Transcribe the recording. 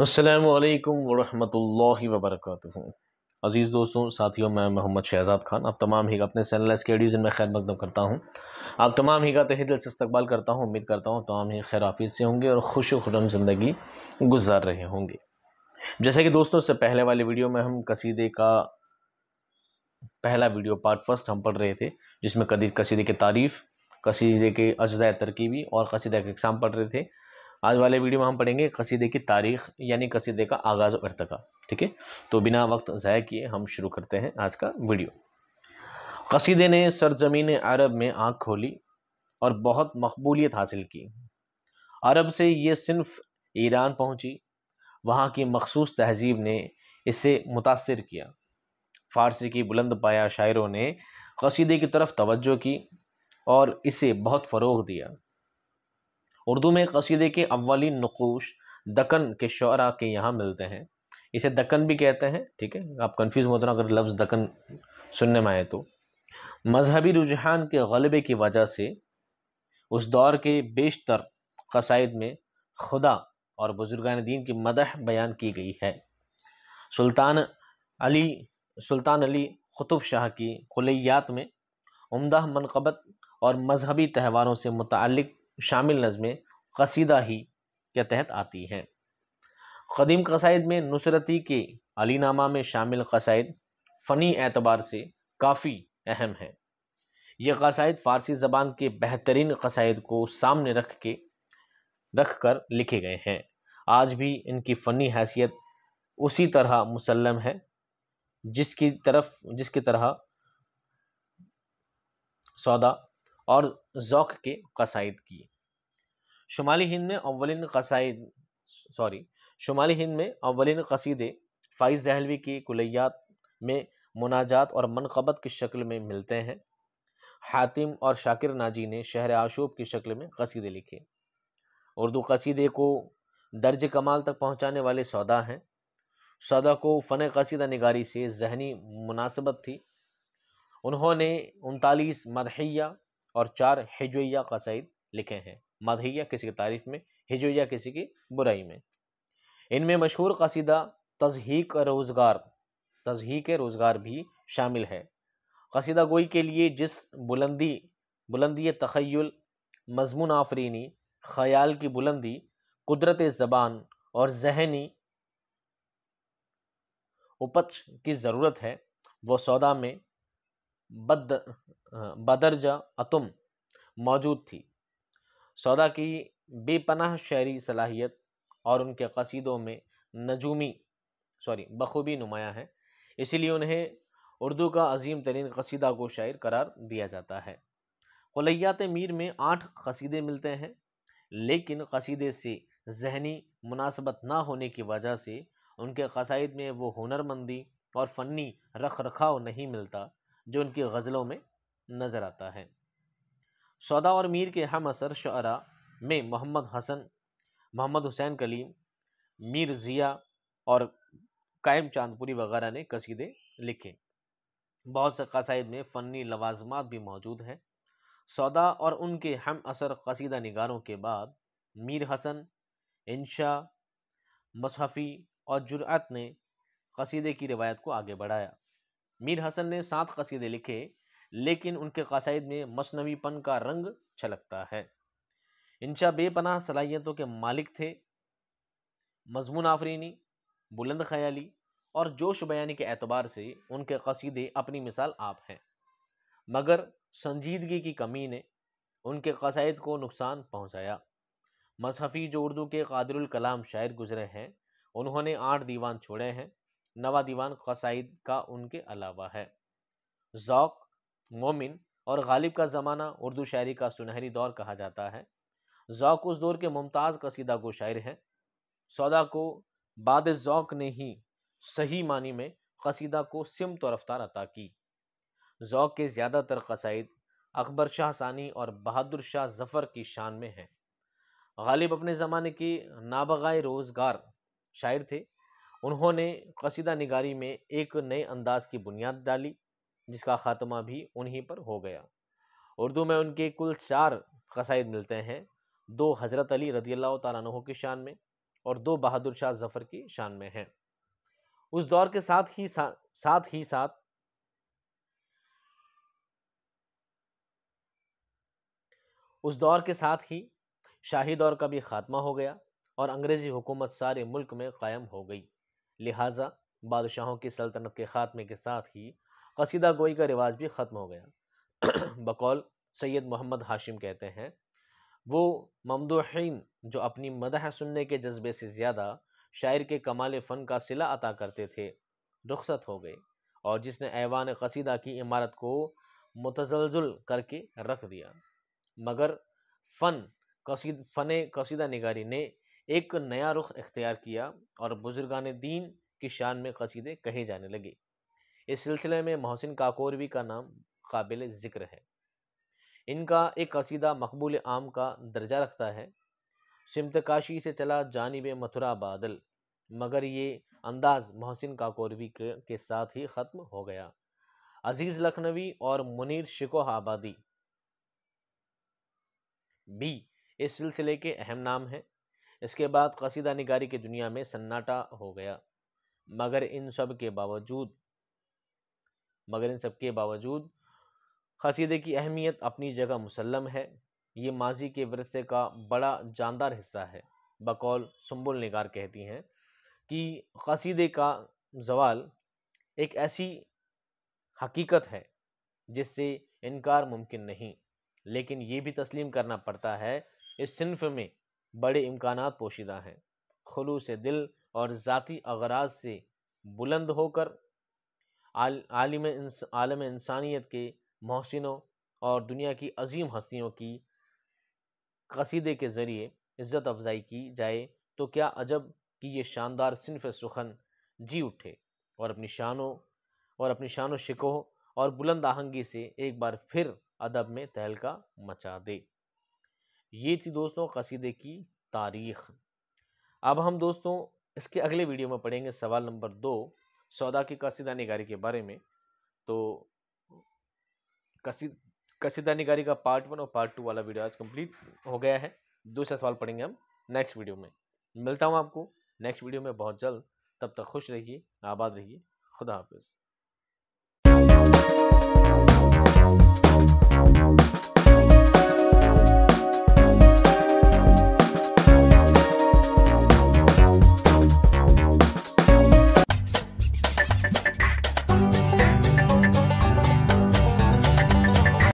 असलकम वरहमल वबरक अज़ीज़ दोस्तों साथियों मैं मोहम्मद शहजाद खान आप तमाम ही अपने चैनल स्केडीज़ में खैर मकदम करता हूँ आप तमाम ही का तहे दिल से इस्तकबाल करता हूँ उम्मीद करता हूँ तमाम ही खैर आफिस से होंगे और खुश खुरम ज़िंदगी गुजार रहे होंगे जैसे कि दोस्तों से पहले वाले वीडियो में हम कसीदे का पहला वीडियो पार्ट फर्स्ट हम पढ़ रहे थे जिसमें कदी कसीदे की तारीफ़ कसीदे के अज्जा तरकीबी और कसीदे के एग्ज़ाम पढ़ रहे थे आज वाले वीडियो में हम पढ़ेंगे कसीदे की तारीख यानी कसीदे का आगाज़ और अर्तका ठीक है तो बिना वक्त ज़ाय किए हम शुरू करते हैं आज का वीडियो कसीदे ने सरजमीन अरब में आँख खोली और बहुत मकबूलियत हासिल की अरब से ये सिर्फ ईरान पहुँची वहाँ की मखसूस तहजीब ने इसे मुतासर किया फ़ारसी की बुलंद पाया शायरों ने कसीदे की तरफ तवज्जो की और इसे बहुत फ़रोग दिया उर्दू में कसीदे के अव्वली नकोश दकन के शरा के यहाँ मिलते हैं इसे दकन भी कहते हैं ठीक है आप कन्फ्यूज होते हैं अगर लफ्ज़ दकन सुनने में आए तो मजहबी रुझान के गलबे की वजह से उस दौर के बेशतर कसाइद में खुदा और बुजुर्गान दीन की मदह बयान की गई है सुल्तान अली सुल्तान अली ख़ुतुब शाह की खुलियात में उमदा मनकबत और मजहबी त्यौहारों से मुतल शामिल नज़में कसीदा ही के तहत आती हैं कदीम कसाइद में नुसरती के अलीनामा में शामिल कसाइद फ़नी एतबार से काफ़ी अहम हैं ये कसाइद फ़ारसी ज़बान के बेहतरीन कसाइद को सामने रख के रख कर लिखे गए हैं आज भी इनकी फ़नी हैसियत उसी तरह मुसलम है जिसकी तरफ जिसकी तरह सौदा और जौक के कसाइद की शुमाली हिंद में अवलिन कसाइद सॉरी शुमाली हिंद में अवलिन कसीदे फ़ाइज़ दहलवी की कुलयात में मुनाजात और मनकबत की शक्ल में मिलते हैं हातिम और शाकिर नाजी ने शहर आशूब की शक्ल में कसीदे लिखे उर्दू कसीदे को दर्ज कमाल तक पहुंचाने वाले सौदा हैं सौदा को फ़न कसीदा निगारी से जहनी मुनासबत थी उन्होंने उनतालीस मदहैया और चार हिजैया कसाइद लिखे हैं मधैया किसी की तारीफ में हिजोया किसी की बुराई में इनमें मशहूर कसीदा तजहीक रोज़गार तजहीक रोज़गार भी शामिल है कसीदा गोई के लिए जिस बुलंदी बुलंदी तखयल मजमून आफरीनी ख्याल की बुलंदी कुदरत ज़बान और जहनी उपच की ज़रूरत है वो सौदा में बद बदरजा अतुम मौजूद थी सौदा की बेपनाह शायरी सलाहियत और उनके कसीदों में नजूमी सॉरी बखूबी नुमाया है इसीलिए उन्हें उर्दू का अजीम तरीन कसीदा को शायर करार दिया जाता है कलैयात मीर में आठ कसीदे मिलते हैं लेकिन कसीदे से जहनी मुनासबत ना होने की वजह से उनके कसाइद में वो हुनरमंदी और फ़नी रख रखाव नहीं मिलता जो उनकी गज़लों में नज़र आता है सौदा और मीर के हम असर शरा में मोहम्मद हसन मोहम्मद हुसैन कलीम मीर ज़िया और कायम चांदपुरी वगैरह ने कसीदे लिखे बहुत से कसाइब में फ़नी लवाजमात भी मौजूद हैं सौदा और उनके हम असर कसीदा निगारों के बाद मीर हसन इंशा मसहफ़ी और जुरात ने कसीदे की रिवायत को आगे बढ़ाया मीर हसन ने सात कसीदे लिखे लेकिन उनके कसाइद में मसनवीपन का रंग छलकता है इंशा बेपनाह सलाहियतों के मालिक थे मजमून आफरीनी बुलंद ख्याली और जोश बयानी के एतबार से उनके कसीदे अपनी मिसाल आप हैं मगर संजीदगी की कमी ने उनके कसाइद को नुकसान पहुंचाया मसहफ़ी जो उर्दू के कादरुल कलाम शायर गुजरे हैं उन्होंने आठ दीवान छोड़े हैं नवा दीवान कसाइद का उनके अलावा है ज़ौक़ मोमिन और गालिब का ज़माना उर्दू शायरी का सुनहरी दौर कहा जाता है ज़ौक उस दौर के मुमताज़ कसीदा गो शायर हैं सौदा को बाद ज़ौक ने ही सही मानी में कसीदा को सिम तो रफ्तार अता की ज़ौक के ज़्यादातर कसाइद अकबर शाह सानी और बहादुर शाह जफ़र की शान में हैं गालिब अपने ज़माने के नाबगा रोज़गार शायर थे उन्होंने कसीदा निगारी में एक नए अंदाज की बुनियाद डाली जिसका ख़ात्मा भी उन्हीं पर हो गया उर्दू में उनके कुल चार कसाइद मिलते हैं दो हज़रत अली रदी अल्लाह तह की शान में और दो बहादुर शाह जफ़र की शान में हैं उस दौर के साथ ही सा, साथ ही साथ उस दौर के साथ ही शाही दौर का भी ख़ात्मा हो गया और अंग्रेज़ी हुकूमत सारे मुल्क में कायम हो गई लिहाजा बादशाहों की सल्तनत के ख़ात्मे के साथ ही कसीदा गोई का रिवाज भी ख़त्म हो गया बकौल सैयद मोहम्मद हाशिम कहते हैं वो ममदोहन जो अपनी मदह सुनने के जज्बे से ज़्यादा शायर के कमाल फ़न का सिला अता करते थे रुखसत हो गए और जिसने ऐवान कसीदा की इमारत को मुतजलजुल करके रख दिया मगर फ़न कसीद फ़न कसीदा निगारी ने एक नया रुख इख्तियार किया और बुजुर्गान दीन की शान में कसीदे कहे जाने लगे इस सिलसिले में मोहसिन काकोरवी का नाम काबिल ज़िक्र है इनका एक कसीदा मकबूल आम का दर्जा रखता है सिमत काशी से चला जानब मथुरा बादल मगर ये अंदाज़ मोहसिन काकोरवी के, के साथ ही ख़त्म हो गया अजीज़ लखनवी और मुनीर शिकोह आबादी भी इस सिलसिले के अहम नाम हैं इसके बाद कसीदा निगारी की दुनिया में सन्नाटा हो गया मगर इन सब के बावजूद मगर इन सब के बावजूद खसीदे की अहमियत अपनी जगह मुसलम है ये माजी के वरसे का बड़ा जानदार हिस्सा है बकौल सुम्बुल निगार कहती हैं कि कसीदे का जवाल एक ऐसी हकीकत है जिससे इनकार मुमकिन नहीं लेकिन ये भी तस्लीम करना पड़ता है इस सिनफ में बड़े इम्कान पोशीदा हैं खलूस दिल और ज़ाती अगराज से बुलंद होकर आलिम आलम इंसानियत के महसिनों और दुनिया की अजीम हस्तियों की कसीदे के ज़रिए इज़्ज़त अफजाई की जाए तो क्या अजब कि ये शानदार सिनफ सुखन जी उठे और अपनी शानों और अपनी शान शिकोह और बुलंद आहंगी से एक बार फिर अदब में तहलका मचा दे ये थी दोस्तों कसीदे की तारीख़ अब हम दोस्तों इसके अगले वीडियो में पढ़ेंगे सवाल नंबर दो सौदा की कसीदा निगारी के बारे में तो कसी कसीदा निगारी का पार्ट वन और पार्ट टू वाला वीडियो आज कंप्लीट हो गया है दूसरा सवाल पढ़ेंगे हम नेक्स्ट वीडियो में मिलता हूँ आपको नेक्स्ट वीडियो में बहुत जल्द तब तक खुश रहिए आबाद रहिए खुदा हाफिज़